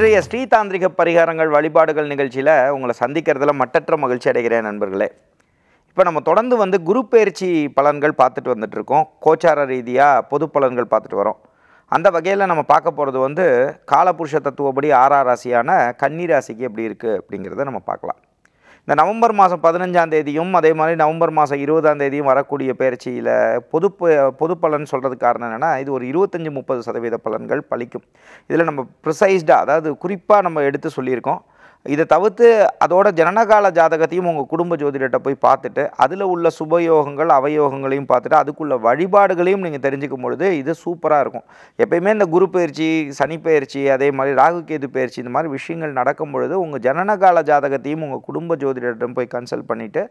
இன்றைய ஸ்ரீதாந்திரிக பரிகாரங்கள் வழிபாடுகள் நிகழ்ச்சியில் உங்களை சந்திக்கிறதுல மட்டற்ற மகிழ்ச்சி அடைகிறேன் நண்பர்களே இப்போ நம்ம தொடர்ந்து வந்து குரு பயிற்சி பலன்கள் பார்த்துட்டு வந்துட்டுருக்கோம் கோச்சார ரீதியாக பொது பலன்கள் பார்த்துட்டு வரோம் அந்த வகையில் நம்ம பார்க்க போகிறது வந்து காலபுருஷ தத்துவப்படி ஆறா ராசியான கன்னி ராசிக்கு எப்படி இருக்குது அப்படிங்கிறத நம்ம பார்க்கலாம் இந்த நவம்பர் மாதம் பதினஞ்சாம் தேதியும் அதே மாதிரி நவம்பர் மாதம் இருபதாம் தேதியும் வரக்கூடிய பயிற்சியில் பொது பொது பலன் சொல்கிறதுக்கு காரணம் என்னென்னா இது ஒரு இருபத்தஞ்சி முப்பது சதவீத பலன்கள் பளிக்கும் இதில் நம்ம ப்ரிசைஸ்டாக அதாவது குறிப்பாக நம்ம எடுத்து சொல்லியிருக்கோம் இதை தவிர்த்து அதோட ஜனனகால ஜாதகத்தையும் உங்கள் குடும்ப ஜோதிடத்தை போய் பார்த்துட்டு அதில் உள்ள சுபயோகங்கள் அவயோகங்களையும் பார்த்துட்டு அதுக்குள்ள வழிபாடுகளையும் நீங்கள் தெரிஞ்சுக்கும் பொழுது இது சூப்பராக இருக்கும் எப்பயுமே இந்த குரு பயிற்சி சனி பயிற்சி அதே மாதிரி ராகு கேது பயிற்சி இந்த மாதிரி விஷயங்கள் நடக்கும் பொழுது உங்கள் ஜனனகால ஜாதகத்தையும் உங்கள் குடும்ப ஜோதிடத்திடம் போய் கன்சல்ட் பண்ணிவிட்டு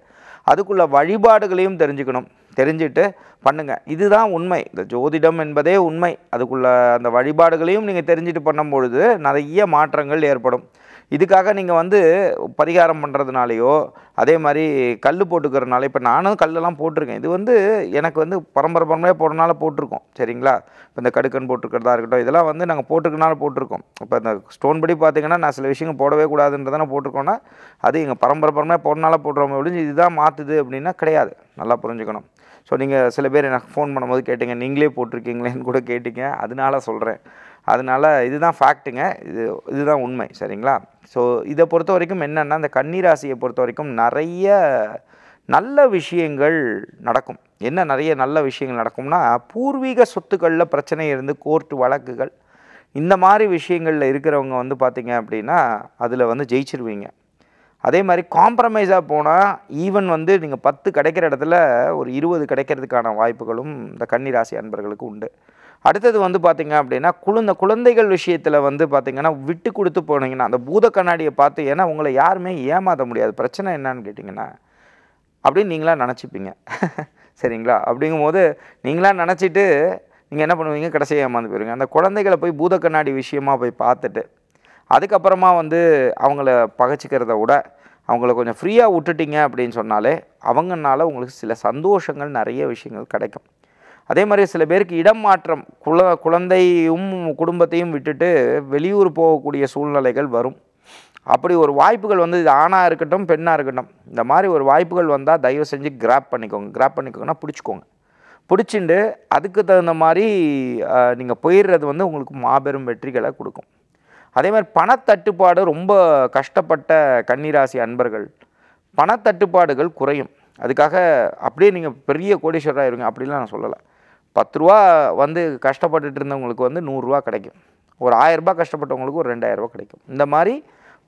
அதுக்குள்ள வழிபாடுகளையும் தெரிஞ்சுக்கணும் தெரிஞ்சுட்டு பண்ணுங்கள் இதுதான் உண்மை இந்த ஜோதிடம் என்பதே உண்மை அதுக்குள்ள அந்த வழிபாடுகளையும் நீங்கள் தெரிஞ்சுட்டு பண்ணும்பொழுது நிறைய மாற்றங்கள் ஏற்படும் இதுக்காக நீங்கள் வந்து பரிகாரம் பண்ணுறதுனாலையோ அதே மாதிரி கல் போட்டுக்கிறதுனால இப்போ நானும் கல்லெல்லாம் போட்டிருக்கேன் இது வந்து எனக்கு வந்து பரம்பரை பரம்பரையாக போடுறனால போட்டிருக்கோம் சரிங்களா இப்போ இந்த கடுக்கன் போட்டிருக்கிறதா இருக்கட்டும் இதெல்லாம் வந்து நாங்கள் போட்டிருக்கனால போட்டிருக்கோம் இப்போ இந்த ஸ்டோன் படி பார்த்திங்கன்னா நான் சில விஷயங்கள் போடவே கூடாதுன்றதான போட்டிருக்கோன்னா அது எங்கள் பரம்பரை பரம்பரையாக போடுறனால போடுறோம் அப்படின்னு இதுதான் மாற்றுது அப்படின்னா கிடையாது நல்லா புரிஞ்சுக்கணும் ஸோ நீங்கள் சில பேர் எனக்கு ஃபோன் பண்ணும்போது கேட்டீங்க நீங்களே போட்டிருக்கீங்களேன்னு கூட கேட்டீங்க அதனால சொல்கிறேன் அதனால் இதுதான் ஃபேக்ட்டுங்க இது இதுதான் உண்மை சரிங்களா ஸோ இதை பொறுத்த வரைக்கும் என்னென்னா இந்த கன்னிராசியை பொறுத்த வரைக்கும் நிறைய நல்ல விஷயங்கள் நடக்கும் என்ன நிறைய நல்ல விஷயங்கள் நடக்கும்னா பூர்வீக சொத்துக்களில் பிரச்சனை இருந்து கோர்ட் வழக்குகள் இந்த மாதிரி விஷயங்களில் இருக்கிறவங்க வந்து பார்த்திங்க அப்படின்னா அதில் வந்து ஜெயிச்சிருவீங்க அதே மாதிரி காம்ப்ரமைஸாக போனால் ஈவன் வந்து நீங்கள் பத்து கிடைக்கிற இடத்துல ஒரு இருபது கிடைக்கிறதுக்கான வாய்ப்புகளும் இந்த கன்னிராசி அன்பர்களுக்கு உண்டு அடுத்தது வந்து பார்த்திங்க அப்படின்னா குழந்த குழந்தைகள் விஷயத்தில் வந்து பார்த்திங்கன்னா விட்டு கொடுத்து போனீங்கன்னா அந்த பூத கண்ணாடியை பார்த்து ஏன்னா உங்களை யாருமே ஏமாற்ற முடியாது பிரச்சனை என்னன்னு கேட்டிங்கன்னா அப்படின்னு நீங்களாக நினச்சிப்பீங்க சரிங்களா அப்படிங்கும்போது நீங்களாக நினச்சிட்டு நீங்கள் என்ன பண்ணுவீங்க கடைசியாக ஏமாந்து போயிருங்க அந்த குழந்தைகளை போய் பூத கண்ணாடி விஷயமாக போய் பார்த்துட்டு அதுக்கப்புறமா வந்து அவங்கள பகச்சிக்கிறத விட அவங்கள கொஞ்சம் ஃப்ரீயாக விட்டுட்டிங்க அப்படின்னு சொன்னாலே அவங்கனால உங்களுக்கு சில சந்தோஷங்கள் நிறைய விஷயங்கள் கிடைக்கும் அதே மாதிரி சில பேருக்கு இடம் மாற்றம் குல குழந்தையும் குடும்பத்தையும் விட்டுட்டு வெளியூர் போகக்கூடிய சூழ்நிலைகள் வரும் அப்படி ஒரு வாய்ப்புகள் வந்து இது ஆணாக இருக்கட்டும் பெண்ணாக இருக்கட்டும் இந்த மாதிரி ஒரு வாய்ப்புகள் வந்தால் தயவு செஞ்சு கிராப் பண்ணிக்கோங்க கிராப் பண்ணிக்கோங்கன்னா பிடிச்சிக்கோங்க பிடிச்சிண்டு அதுக்கு தகுந்த மாதிரி நீங்கள் போயிடுறது வந்து உங்களுக்கு மாபெரும் வெற்றிகளை கொடுக்கும் அதே மாதிரி பணத்தட்டுப்பாடு ரொம்ப கஷ்டப்பட்ட கன்னிராசி அன்பர்கள் பணத்தட்டுப்பாடுகள் குறையும் அதுக்காக அப்படியே நீங்கள் பெரிய கோடீஸ்வரராக இருங்க அப்படிலாம் நான் சொல்லலை பத்து ரூபா வந்து கஷ்டப்பட்டுட்டு இருந்தவங்களுக்கு வந்து நூறுரூவா கிடைக்கும் ஒரு ஆயரரூபா கஷ்டப்பட்டவங்களுக்கு ஒரு ரெண்டாயிரரூபா கிடைக்கும் இந்த மாதிரி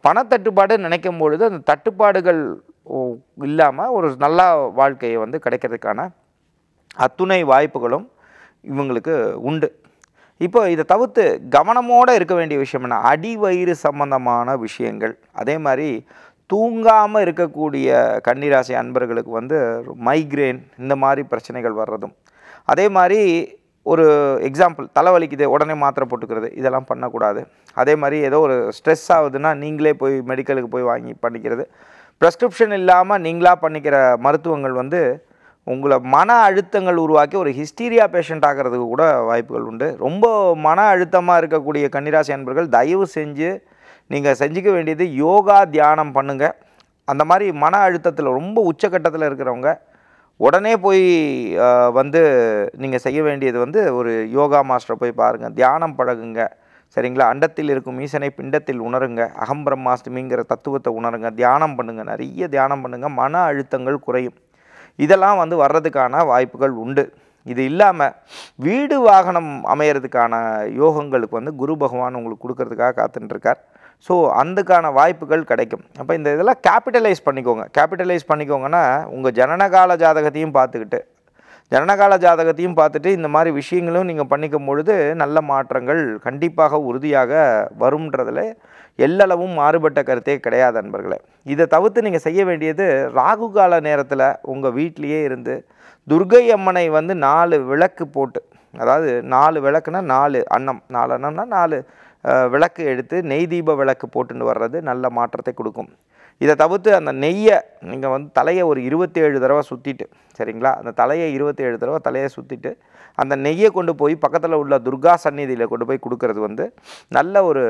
பணத்தட்டுப்பாடு நினைக்கும் பொழுது அந்த தட்டுப்பாடுகள் இல்லாமல் ஒரு நல்ல வாழ்க்கையை வந்து கிடைக்கிறதுக்கான அத்துணை வாய்ப்புகளும் இவங்களுக்கு உண்டு இப்போ இதை தவிர்த்து கவனமோடு இருக்க வேண்டிய விஷயம் என்ன அடிவயிறு சம்பந்தமான விஷயங்கள் அதே மாதிரி தூங்காமல் இருக்கக்கூடிய கன்னிராசி அன்பர்களுக்கு வந்து மைக்ரேன் இந்த மாதிரி பிரச்சனைகள் வர்றதும் அதே மாதிரி ஒரு எக்ஸாம்பிள் தலைவலிக்குது உடனே மாத்திரை போட்டுக்கிறது இதெல்லாம் பண்ணக்கூடாது அதே மாதிரி ஏதோ ஒரு ஸ்ட்ரெஸ் ஆகுதுன்னா நீங்களே போய் மெடிக்கலுக்கு போய் வாங்கி பண்ணிக்கிறது ப்ரெஸ்கிரிப்ஷன் இல்லாமல் நீங்களாக பண்ணிக்கிற மருத்துவங்கள் வந்து உங்களை மன அழுத்தங்கள் உருவாக்கி ஒரு ஹிஸ்டீரியா பேஷண்ட் ஆகிறதுக்கு கூட வாய்ப்புகள் உண்டு ரொம்ப மன அழுத்தமாக இருக்கக்கூடிய கன்னிராசி அன்பர்கள் தயவு செஞ்சு நீங்கள் செஞ்சுக்க வேண்டியது யோகா தியானம் பண்ணுங்கள் அந்த மாதிரி மன அழுத்தத்தில் ரொம்ப உச்சக்கட்டத்தில் இருக்கிறவங்க உடனே போய் வந்து நீங்கள் செய்ய வேண்டியது வந்து ஒரு யோகா மாஸ்டரை போய் பாருங்கள் தியானம் பழகுங்க சரிங்களா அண்டத்தில் இருக்கும் மீசனை பிண்டத்தில் உணருங்க அகம்பிரம்மாஷ்டமிங்கிற தத்துவத்தை உணருங்க தியானம் பண்ணுங்கள் நிறைய தியானம் பண்ணுங்கள் மன அழுத்தங்கள் குறையும் இதெல்லாம் வந்து வர்றதுக்கான வாய்ப்புகள் உண்டு இது இல்லாமல் வீடு வாகனம் அமையிறதுக்கான யோகங்களுக்கு வந்து குரு பகவான் உங்களுக்கு கொடுக்கறதுக்காக காத்துட்டுருக்கார் ஸோ அதுக்கான வாய்ப்புகள் கிடைக்கும் அப்போ இந்த இதெல்லாம் கேபிட்டலைஸ் பண்ணிக்கோங்க கேபிட்டலைஸ் பண்ணிக்கோங்கன்னா உங்கள் ஜனனகால ஜாதகத்தையும் பார்த்துக்கிட்டு ஜனனகால ஜாதகத்தையும் பார்த்துட்டு இந்த மாதிரி விஷயங்களும் நீங்கள் பண்ணிக்கும் பொழுது நல்ல மாற்றங்கள் கண்டிப்பாக உறுதியாக வரும்ன்றதில் எல்லளவும் மாறுபட்ட கருத்தே கிடையாது அன்பர்களே இதை தவிர்த்து நீங்கள் செய்ய வேண்டியது ராகு கால நேரத்தில் உங்கள் வீட்லேயே இருந்து துர்கை அம்மனை வந்து நாலு விளக்கு போட்டு அதாவது நாலு விளக்குனா நாலு அன்னம் நாலு அன்னம்னா நாலு விளக்கு எடுத்து நெய் தீப விளக்கு போட்டுன்னு வர்றது நல்ல மாற்றத்தை கொடுக்கும் இதை தவிர்த்து அந்த நெய்யை நீங்கள் வந்து தலையை ஒரு இருபத்தேழு தடவை சுற்றிட்டு சரிங்களா அந்த தலையை இருபத்தேழு தடவை தலையை சுற்றிட்டு அந்த நெய்யை கொண்டு போய் பக்கத்தில் உள்ள துர்கா சந்நிதியில் கொண்டு போய் கொடுக்கறது வந்து நல்ல ஒரு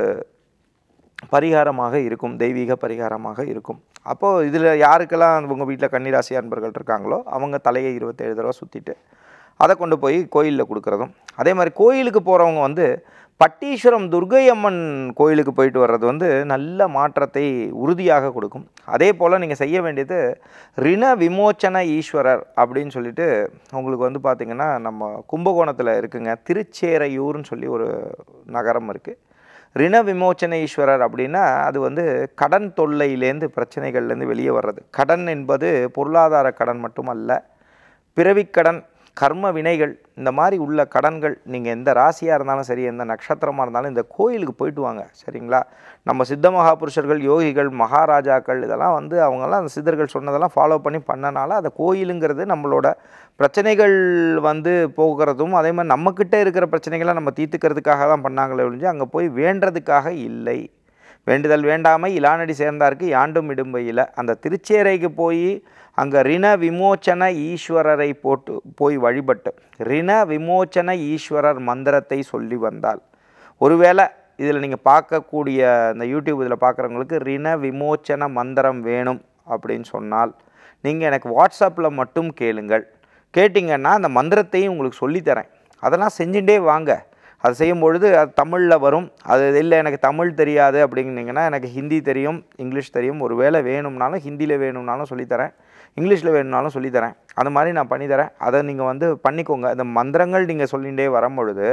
பரிகாரமாக இருக்கும் தெய்வீக பரிகாரமாக இருக்கும் அப்போது இதில் யாருக்கெல்லாம் உங்கள் வீட்டில் கன்னிராசி அன்பர்கள் இருக்காங்களோ அவங்க தலையை இருபத்தேழு தடவை சுற்றிட்டு அதை கொண்டு போய் கோயிலில் கொடுக்குறதும் அதே மாதிரி கோயிலுக்கு போகிறவங்க வந்து பட்டீஸ்வரம் துர்கை அம்மன் கோயிலுக்கு போயிட்டு வர்றது வந்து நல்ல மாற்றத்தை உறுதியாக கொடுக்கும் அதே போல் நீங்கள் செய்ய வேண்டியது ரிண விமோச்சன ஈஸ்வரர் அப்படின்னு சொல்லிட்டு உங்களுக்கு வந்து பார்த்திங்கன்னா நம்ம கும்பகோணத்தில் இருக்குங்க திருச்சேரையூர்னு சொல்லி ஒரு நகரம் இருக்குது ரிண விமோச்சன ஈஸ்வரர் அப்படின்னா அது வந்து கடன் தொல்லையிலேருந்து பிரச்சனைகள்லேருந்து வெளியே வர்றது கடன் என்பது பொருளாதார கடன் மட்டுமல்ல பிறவிக்கடன் கர்ம வினைகள் இந்த மாதிரி உள்ள கடன்கள் நீங்கள் எந்த ராசியாக இருந்தாலும் சரி எந்த நட்சத்திரமாக இருந்தாலும் இந்த கோயிலுக்கு போயிட்டு வாங்க சரிங்களா நம்ம சித்த மகாபுருஷர்கள் யோகிகள் மகாராஜாக்கள் இதெல்லாம் வந்து அவங்கெல்லாம் அந்த சித்தர்கள் சொன்னதெல்லாம் ஃபாலோ பண்ணி பண்ணனால அந்த கோயிலுங்கிறது நம்மளோட பிரச்சனைகள் வந்து போகிறதும் அதே மாதிரி நம்மக்கிட்ட இருக்கிற பிரச்சனைகளை நம்ம தீர்த்துக்கிறதுக்காக தான் பண்ணாங்களே ஒழிஞ்சு அங்கே போய் வேண்டதுக்காக இல்லை வேண்டுதல் வேண்டாமை இலானடி சேர்ந்தாருக்கு யாண்டும் இடும்பையில் அந்த திருச்சேரைக்கு போய் அங்கே ரிண விமோச்சன ஈஸ்வரரை போட்டு போய் வழிபட்டு ரிண விமோச்சன ஈஸ்வரர் மந்திரத்தை சொல்லி வந்தால் ஒருவேளை இதில் நீங்கள் பார்க்கக்கூடிய இந்த யூடியூப் இதில் பார்க்குறவங்களுக்கு ரிண விமோச்சன மந்திரம் வேணும் அப்படின்னு சொன்னால் நீங்கள் எனக்கு வாட்ஸ்அப்பில் மட்டும் கேளுங்கள் கேட்டிங்கன்னா அந்த மந்திரத்தையும் உங்களுக்கு சொல்லித்தரேன் அதெல்லாம் செஞ்சுட்டே வாங்க அது செய்யும் பொழுது அது தமிழில் வரும் அது இல்லை எனக்கு தமிழ் தெரியாது அப்படின்னீங்கன்னா எனக்கு ஹிந்தி தெரியும் இங்கிலீஷ் தெரியும் ஒரு வேளை வேணும்னாலும் ஹிந்தியில் வேணும்னாலும் சொல்லித்தரேன் இங்கிலீஷில் வேணும்னாலும் சொல்லித்தரேன் அது மாதிரி நான் பண்ணித்தரேன் அதை நீங்கள் வந்து பண்ணிக்கோங்க இந்த மந்திரங்கள் நீங்கள் சொல்லிகிட்டே வரும்பொழுது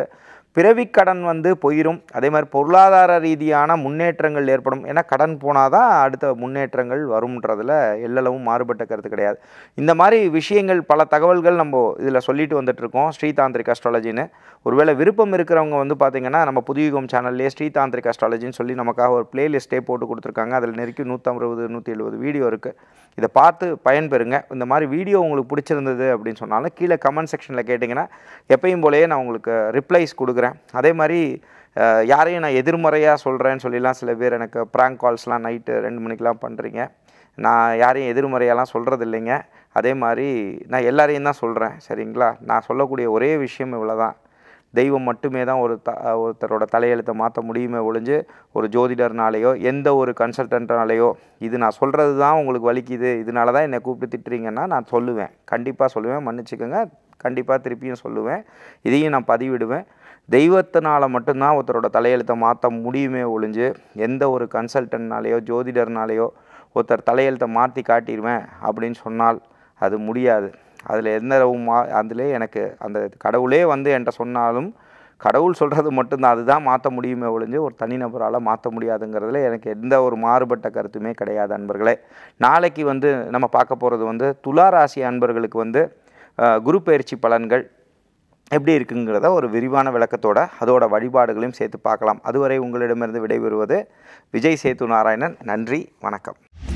கடன் வந்து போயிடும் அதே மாதிரி பொருளாதார ரீதியான முன்னேற்றங்கள் ஏற்படும் ஏன்னா கடன் போனால் தான் அடுத்த முன்னேற்றங்கள் வரும்ன்றதில் எல்லளவும் மாறுபட்ட கருத்து கிடையாது இந்த மாதிரி விஷயங்கள் பல தகவல்கள் நம்ம இதில் சொல்லிட்டு வந்துட்டுருக்கோம் ஸ்ரீதாந்திரிக் அஸ்ட்ராலஜின்னு ஒருவேளை விருப்பம் இருக்கிறவங்க வந்து பார்த்திங்கன்னா நம்ம புதுயுகம் சேனல்லே ஸ்ரீதாந்திரிக் அஸ்ட்ராலஜின்னு சொல்லி நமக்காக ஒரு பிளேலிஸ்ட்டே போட்டு கொடுத்துருக்காங்க அதில் நெருக்கி நூற்றம்பது நூற்றி எழுபது வீடியோ இருக்குது இதை பார்த்து பயன்பெறுங்க இந்த மாதிரி வீடியோ உங்களுக்கு பிடிச்சிருந்தது அப்படின்னு சொன்னாலும் கீழே கமெண்ட் செக்ஷனில் கேட்டிங்கன்னா எப்பயும் போலேயே நான் உங்களுக்கு ரிப்ளைஸ் கொடுக்குறேன் அதே மாதிரி யாரையும் நான் எதிர்மறையாக சொல்கிறேன்னு சொல்லிலாம் சில பேர் எனக்கு ப்ராங்க் கால்ஸ்லாம் நைட்டு ரெண்டு மணிக்கெலாம் பண்ணுறீங்க நான் யாரையும் எதிர்மறையெல்லாம் சொல்கிறது இல்லைங்க அதே மாதிரி நான் எல்லாரையும் தான் சொல்கிறேன் சரிங்களா நான் சொல்லக்கூடிய ஒரே விஷயம் இவ்வளோ தான் தெய்வம் மட்டுமே தான் ஒரு த ஒருத்தரோட தலையெழுத்தை மாற்ற முடியுமே ஒழிஞ்சு ஒரு ஜோதிடர்னாலேயோ எந்த ஒரு கன்சல்டன்ட்னாலேயோ இது நான் சொல்கிறது தான் உங்களுக்கு வலிக்குது இதனால தான் என்னை கூப்பிட்டு திட்டுறீங்கன்னா நான் சொல்லுவேன் கண்டிப்பாக சொல்லுவேன் மன்னிச்சுக்கோங்க கண்டிப்பாக திருப்பியும் சொல்லுவேன் இதையும் நான் பதிவிடுவேன் தெய்வத்தினால் மட்டும்தான் ஒருத்தரோட தலையெழுத்தை மாற்ற முடியுமே ஒழிஞ்சு எந்த ஒரு கன்சல்டன்னாலேயோ ஜோதிடர்னாலேயோ ஒருத்தர் தலையெழுத்தை மாற்றி காட்டிடுவேன் அப்படின்னு சொன்னால் அது முடியாது அதில் எந்த மா அதுலேயே எனக்கு அந்த கடவுளே வந்து என்கிட்ட சொன்னாலும் கடவுள் சொல்கிறது மட்டும்தான் அதுதான் மாற்ற முடியுமே ஒழிஞ்சு ஒரு தனிநபரால் மாற்ற முடியாதுங்கிறதுல எனக்கு எந்த ஒரு மாறுபட்ட கருத்துமே கிடையாது அன்பர்களே நாளைக்கு வந்து நம்ம பார்க்க போகிறது வந்து துளாராசி அன்பர்களுக்கு வந்து குரு பயிற்சி பலன்கள் எப்படி இருக்குங்கிறத ஒரு விரிவான விளக்கத்தோட அதோட வழிபாடுகளையும் சேர்த்து பார்க்கலாம் அதுவரை உங்களிடமிருந்து விடைபெறுவது விஜய் சேத்து நாராயணன் நன்றி வணக்கம்